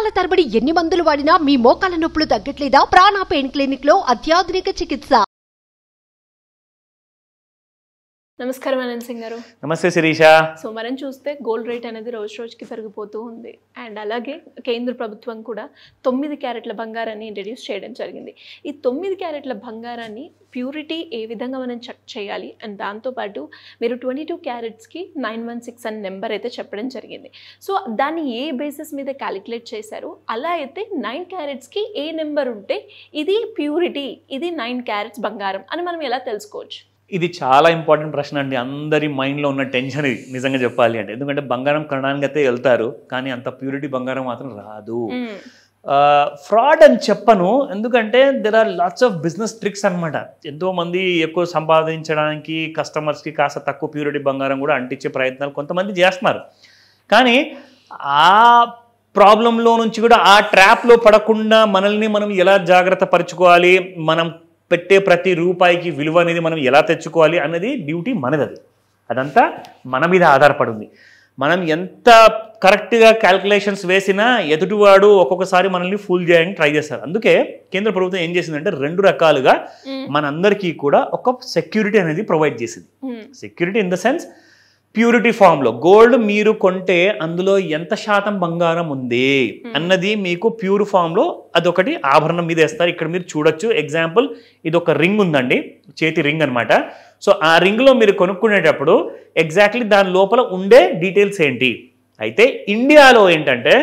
నెలల తరబడి ఎన్ని మందులు వాడినా మీ మోకాల నొప్పులు తగ్గట్లేదా ప్రాణ పెయిన్ క్లినిక్ లో అత్యాధునిక చికిత్స నమస్కారం అనంత్ సింగ్ గారు నమస్తే శిరీష సో మనం చూస్తే గోల్డ్ రేట్ అనేది రోజు రోజుకి పెరిగిపోతూ ఉంది అండ్ అలాగే కేంద్ర ప్రభుత్వం కూడా తొమ్మిది క్యారెట్ల బంగారాన్ని ఇంట్రడ్యూస్ చేయడం జరిగింది ఈ తొమ్మిది క్యారెట్ల బంగారాన్ని ప్యూరిటీ ఏ విధంగా మనం చెక్ చేయాలి అండ్ దాంతోపాటు మీరు ట్వంటీ టూ క్యారెట్స్కి నైన్ వన్ సిక్స్ అనే నెంబర్ అయితే చెప్పడం జరిగింది సో దాన్ని ఏ బేసిస్ మీద క్యాలిక్యులేట్ చేశారు అలా అయితే నైన్ క్యారెట్స్కి ఏ నెంబర్ ఉంటే ఇది ప్యూరిటీ ఇది నైన్ క్యారెట్స్ బంగారం అని మనం ఎలా తెలుసుకోవచ్చు ఇది చాలా ఇంపార్టెంట్ ప్రశ్న అండి అందరి మైండ్లో ఉన్న టెన్షన్ ఇది నిజంగా చెప్పాలి అంటే ఎందుకంటే బంగారం కొనడానికి అయితే వెళ్తారు కానీ అంత ప్యూరిటీ బంగారం మాత్రం రాదు ఫ్రాడ్ అని చెప్పను ఎందుకంటే there are lots of business tricks అనమాట ఎంతోమంది ఎక్కువ సంపాదించడానికి కస్టమర్స్కి కాస్త తక్కువ ప్యూరిటీ బంగారం కూడా అంటించే ప్రయత్నాలు కొంతమంది చేస్తున్నారు కానీ ఆ ప్రాబ్లంలో నుంచి కూడా ఆ ట్రాప్లో పడకుండా మనల్ని మనం ఎలా జాగ్రత్త పరచుకోవాలి మనం పెట్టే ప్రతి రూపాయికి విలువ అనేది మనం ఎలా తెచ్చుకోవాలి అన్నది డ్యూటీ మనది అది అదంతా మన మీద ఆధారపడి ఉంది మనం ఎంత కరెక్ట్గా క్యాల్కులేషన్స్ వేసినా ఎదుటివాడు ఒక్కొక్కసారి మనల్ని ఫుల్ చేయడానికి ట్రై చేస్తారు అందుకే కేంద్ర ప్రభుత్వం ఏం చేసిందంటే రెండు రకాలుగా మనందరికీ కూడా ఒక సెక్యూరిటీ అనేది ప్రొవైడ్ చేసింది security in the sense purity ఫామ్లో గోల్డ్ మీరు కొంటే అందులో ఎంత శాతం బంగారం ఉంది hmm. అన్నది మీకు ప్యూర్ ఫామ్లో అదొకటి ఆభరణం మీద వేస్తారు ఇక్కడ మీరు చూడొచ్చు ఎగ్జాంపుల్ ఇది ఒక రింగ్ ఉందండి చేతి రింగ్ అనమాట సో ఆ రింగ్లో మీరు కొనుక్కునేటప్పుడు ఎగ్జాక్ట్లీ దాని లోపల ఉండే డీటెయిల్స్ ఏంటి అయితే ఇండియాలో ఏంటంటే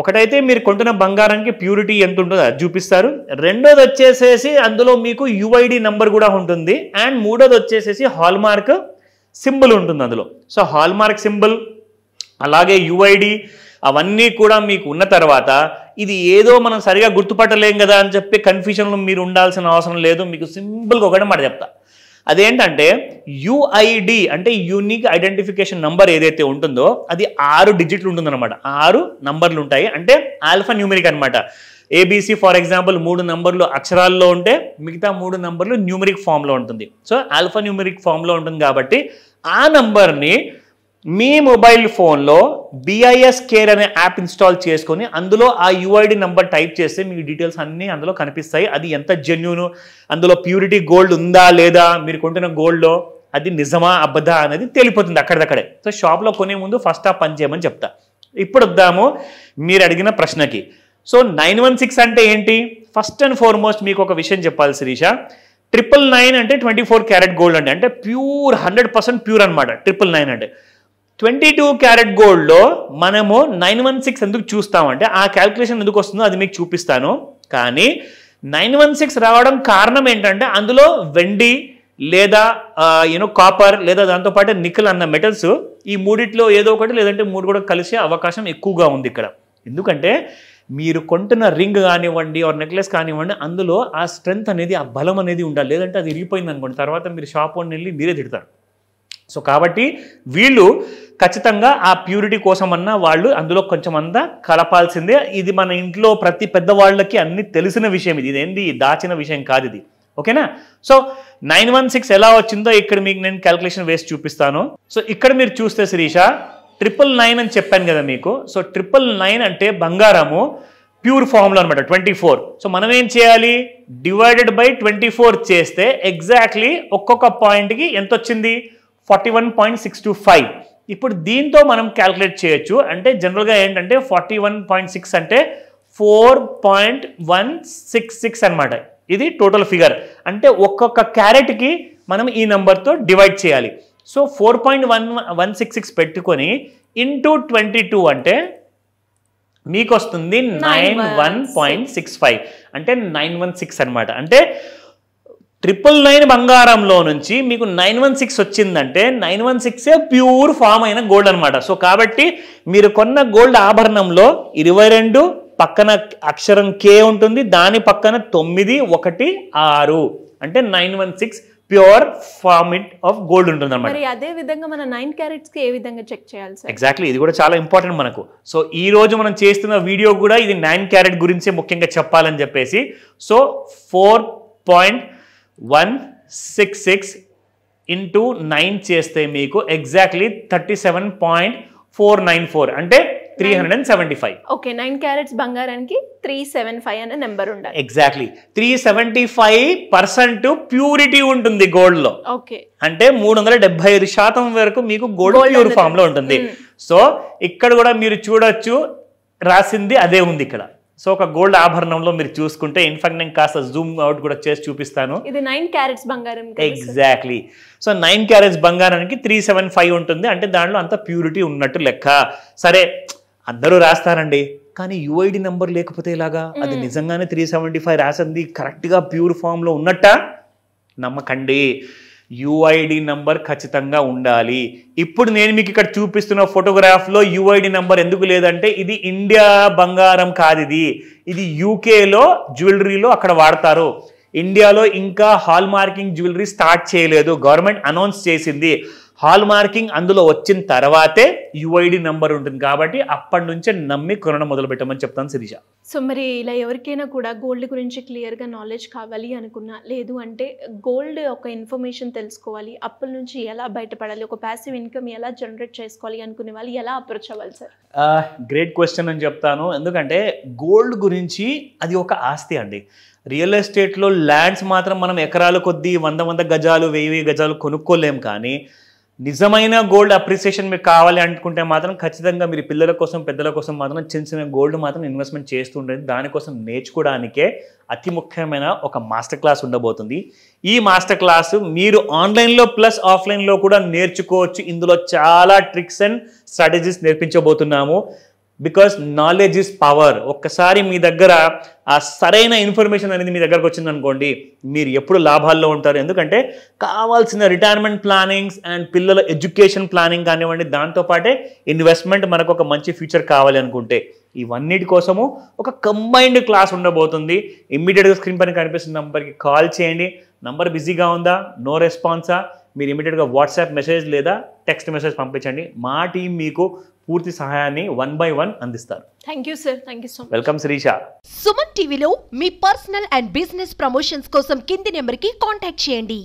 ఒకటైతే మీరు కొంటున్న బంగారానికి ప్యూరిటీ ఎంత ఉంటుందో అది చూపిస్తారు రెండోది వచ్చేసేసి అందులో మీకు యుఐడి నెంబర్ కూడా ఉంటుంది అండ్ మూడోది వచ్చేసేసి హాల్మార్క్ సింబల్ ఉంటుంది అందులో సో హాల్మార్క్ సింబల్ అలాగే యుఐడి అవన్నీ కూడా మీకు ఉన్న తర్వాత ఇది ఏదో మనం సరిగా గుర్తుపట్టలేం కదా అని చెప్పి కన్ఫ్యూజన్లో మీరు ఉండాల్సిన అవసరం లేదు మీకు సింపుల్గా ఒకటి మాట చెప్తా అదేంటంటే యుఐడి అంటే యూనిక్ ఐడెంటిఫికేషన్ నంబర్ ఏదైతే ఉంటుందో అది ఆరు డిజిట్లు ఉంటుందన్నమాట ఆరు నంబర్లు ఉంటాయి అంటే ఆల్ఫా న్యూమెరిక్ అనమాట ఏబీసీ ఫర్ ఎగ్జాంపుల్ మూడు నంబర్లు అక్షరాల్లో ఉంటే మిగతా మూడు నంబర్లు న్యూమరిక్ ఫామ్లో ఉంటుంది సో ఆల్ఫా న్యూమరిక్ ఫామ్లో ఉంటుంది కాబట్టి ఆ నంబర్ని మీ మొబైల్ ఫోన్లో బిఐఎస్ కేర్ అనే యాప్ ఇన్స్టాల్ చేసుకొని అందులో ఆ యుఐడి నెంబర్ టైప్ చేస్తే మీ డీటెయిల్స్ అన్నీ అందులో కనిపిస్తాయి అది ఎంత జెన్యును అందులో ప్యూరిటీ గోల్డ్ ఉందా లేదా మీరు కొంటున్న గోల్డ్లో అది నిజమా అబద్ధ అనేది తెలిపోతుంది అక్కడిదక్కడే సో షాప్లో కొనే ముందు ఫస్ట్ ఆ పని చేయమని చెప్తా ఇప్పుడు వద్దాము మీరు అడిగిన ప్రశ్నకి సో నైన్ వన్ సిక్స్ అంటే ఏంటి ఫస్ట్ అండ్ ఫార్మోస్ట్ మీకు ఒక విషయం చెప్పాలి శిరీష ట్రిపుల్ నైన్ అంటే ట్వంటీ ఫోర్ క్యారెట్ గోల్డ్ అండి అంటే ప్యూర్ హండ్రెడ్ పర్సెంట్ ప్యూర్ అనమాట ట్రిపుల్ నైన్ అంటే ట్వంటీ టూ క్యారెట్ గోల్డ్లో మనము నైన్ వన్ సిక్స్ ఎందుకు చూస్తామంటే ఆ క్యాలిక్యులేషన్ ఎందుకు వస్తుందో అది మీకు చూపిస్తాను కానీ నైన్ వన్ సిక్స్ రావడం కారణం ఏంటంటే అందులో వెండి లేదా యూనో కాపర్ లేదా దాంతోపాటు నికల్ అన్న మెటల్స్ ఈ మూడిట్లో ఏదో ఒకటి లేదంటే మూడు కూడా కలిసే అవకాశం ఎక్కువగా ఉంది ఇక్కడ ఎందుకంటే మీరు కొంటున్న రింగ్ కానివ్వండి ఆర్ నెక్లెస్ కానివ్వండి అందులో ఆ స్ట్రెంగ్త్ అనేది ఆ బలం అనేది ఉండాలి లేదంటే అది విరిగిపోయింది అనుకోండి తర్వాత మీరు షాప్ వన్ వెళ్ళి మీరే తిడతారు సో కాబట్టి వీళ్ళు ఖచ్చితంగా ఆ ప్యూరిటీ కోసమన్నా వాళ్ళు అందులో కొంచెం అంతా కలపాల్సిందే ఇది మన ఇంట్లో ప్రతి పెద్దవాళ్ళకి అన్ని తెలిసిన విషయం ఇది ఇదేంది దాచిన విషయం కాదు ఇది ఓకేనా సో నైన్ వన్ సిక్స్ ఎలా వచ్చిందో ఇక్కడ మీకు నేను క్యాల్కులేషన్ వేసి చూపిస్తాను సో ఇక్కడ మీరు చూస్తే శిరీష ట్రిపుల్ నైన్ అని చెప్పాను కదా మీకు సో ట్రిపుల్ నైన్ అంటే బంగారము ప్యూర్ ఫామ్లో అనమాట ట్వంటీ ఫోర్ సో మనం ఏం చేయాలి డివైడెడ్ బై ట్వంటీ ఫోర్ చేస్తే ఎగ్జాక్ట్లీ ఒక్కొక్క పాయింట్కి ఎంత వచ్చింది forty one point six two five ఇప్పుడు దీంతో మనం క్యాల్కులేట్ చేయొచ్చు అంటే జనరల్గా ఏంటంటే ఫార్టీ వన్ పాయింట్ సిక్స్ అంటే four point one six six అనమాట ఇది టోటల్ ఫిగర్ అంటే ఒక్కొక్క క్యారెట్కి మనం ఈ నెంబర్తో డివైడ్ చేయాలి so four point one one six six పెట్టుకొని ఇంటూ ట్వంటీ టూ అంటే మీకు వస్తుంది nine one point six five అంటే నైన్ వన్ సిక్స్ అనమాట అంటే ట్రిపుల్ నైన్ బంగారంలో నుంచి మీకు నైన్ వన్ సిక్స్ వచ్చిందంటే నైన్ వన్ సిక్సే ప్యూర్ ఫామ్ అయిన గోల్డ్ అనమాట సో కాబట్టి మీరు కొన్న గోల్డ్ ఆభరణంలో ఇరవై రెండు పక్కన అక్షరం కే ఉంటుంది దాని పక్కన తొమ్మిది ఒకటి ఆరు అంటే nine one six pure format of gold ఉంటుంది అనమాట అదే విధంగా మన నైన్ క్యారెట్స్ కి ఏ విధంగా చెక్ చేయాలి ఎగ్జాక్ట్లీ ఇది కూడా చాలా ఇంపార్టెంట్ మనకు సో ఈ రోజు మనం చేస్తున్న వీడియో కూడా ఇది నైన్ క్యారెట్ గురించి ముఖ్యంగా చెప్పాలని చెప్పేసి so four point one six six into nine చేస్తే మీకు exactly thirty seven point four nine four అంటే three hundred and seventy five okay nine carats బంగారానికి త్రీ సెవెన్ ఫైవ్ అనే నెంబర్ ఉండాలి exactly three seventy five percent purity ఉంటుంది gold లో okay అంటే మూడు వందల డెబ్బై ఐదు శాతం వరకు మీకు గోల్డ్ ప్యూర్ ఫామ్ లో ఉంటుంది సో hmm. ఇక్కడ కూడా మీరు చూడొచ్చు రాసింది అదే ఉంది ఇక్కడ సో ఒక గోల్డ్ ఆభరణంలో మీరు చూసుకుంటే ఇన్ఫాక్ట్ నేను కాస్త జూమ్ అవుట్ కూడా చేసి చూపిస్తాను ఇది నైన్ క్యారెట్స్ బంగారం ఎగ్జాక్ట్లీ సో నైన్ క్యారెట్స్ బంగారానికి త్రీ సెవెన్ ఫైవ్ ఉంటుంది అంటే దాంట్లో అంత ప్యూరిటీ ఉన్నట్టు లెక్క సరే అందరూ రాస్తారండి కానీ యుఐడి నెంబర్ లేకపోతే ఇలాగా అది నిజంగానే త్రీ సెవెంటీ ఫైవ్ రాసింది కరెక్ట్గా ప్యూర్ ఫామ్లో ఉన్నట్ట నమ్మకండి యుఐడి నెంబర్ ఖచ్చితంగా ఉండాలి ఇప్పుడు నేను మీకు ఇక్కడ చూపిస్తున్న ఫోటోగ్రాఫ్లో యుఐడి నెంబర్ ఎందుకు లేదంటే ఇది ఇండియా బంగారం కాదు ఇది ఇది యూకేలో జ్యువెలరీలో అక్కడ వాడతారు ఇండియాలో ఇంకా హాల్ మార్కింగ్ జ్యువెలరీ స్టార్ట్ చేయలేదు గవర్నమెంట్ అనౌన్స్ చేసింది హాల్ మార్కింగ్ అందులో వచ్చిన తర్వాతే యుఐడి నెంబర్ ఉంటుంది కాబట్టి అప్పటి నుంచే నమ్మి కొనడం మొదలు పెట్టమని చెప్తాను శిరీష సో మరి ఇలా ఎవరికైనా కూడా గోల్డ్ గురించి క్లియర్గా నాలెడ్జ్ కావాలి అనుకున్నా లేదు అంటే గోల్డ్ ఒక ఇన్ఫర్మేషన్ తెలుసుకోవాలి అప్పుల నుంచి ఎలా బయటపడాలి ఒక ప్యాసివ్ ఇన్కమ్ ఎలా జనరేట్ చేసుకోవాలి అనుకునే వాళ్ళు ఎలా అప్రోచ్ అవ్వాలి సార్ గ్రేట్ క్వశ్చన్ అని చెప్తాను ఎందుకంటే గోల్డ్ గురించి అది ఒక ఆస్తి అండి రియల్ ఎస్టేట్లో ల్యాండ్స్ మాత్రం మనం ఎకరాల కొద్దీ వంద వంద గజాలు వెయ్యి వెయ్యి గజాలు కొనుక్కోలేం కానీ నిజమైన గోల్డ్ అప్రిసియేషన్ మీకు కావాలి అనుకుంటే మాత్రం ఖచ్చితంగా మీరు పిల్లల కోసం పెద్దల కోసం మాత్రం చిన్న చిన్న గోల్డ్ మాత్రం ఇన్వెస్ట్మెంట్ చేస్తూ ఉండేది దానికోసం నేర్చుకోవడానికే అతి ముఖ్యమైన ఒక మాస్టర్ క్లాస్ ఉండబోతుంది ఈ మాస్టర్ క్లాస్ మీరు ఆన్లైన్లో ప్లస్ ఆఫ్లైన్లో కూడా నేర్చుకోవచ్చు ఇందులో చాలా ట్రిక్స్ అండ్ స్ట్రాటజీస్ నేర్పించబోతున్నాము బికాస్ నాలెడ్జ్ ఈజ్ పవర్ ఒక్కసారి మీ దగ్గర ఆ సరైన ఇన్ఫర్మేషన్ అనేది మీ దగ్గరకు వచ్చిందనుకోండి మీరు ఎప్పుడు లాభాల్లో ఉంటారు ఎందుకంటే కావాల్సిన రిటైర్మెంట్ ప్లానింగ్స్ అండ్ పిల్లల ఎడ్యుకేషన్ ప్లానింగ్ కానివ్వండి దాంతోపాటే ఇన్వెస్ట్మెంట్ మనకు ఒక మంచి ఫ్యూచర్ కావాలి అనుకుంటే ఇవన్నిటి కోసము ఒక కంబైన్డ్ క్లాస్ ఉండబోతుంది ఇమ్మీడియట్గా స్క్రీన్ పైన కనిపిస్తున్న నెంబర్కి కాల్ చేయండి నంబర్ బిజీగా ఉందా నో రెస్పాన్సా మీరు ఇమీడియట్గా వాట్సాప్ మెసేజ్ లేదా టెక్స్ట్ మెసేజ్ పంపించండి మా టీం మీకు పూర్తి సహాయాన్ని వన్ బై వన్ అందిస్తారు thank you sir thank you so welcome Srisha Suman టీవీలో మీ పర్సనల్ అండ్ బిజినెస్ ప్రమోషన్స్ కోసం కింది నెంబర్కి కాంటాక్ట్ చేయండి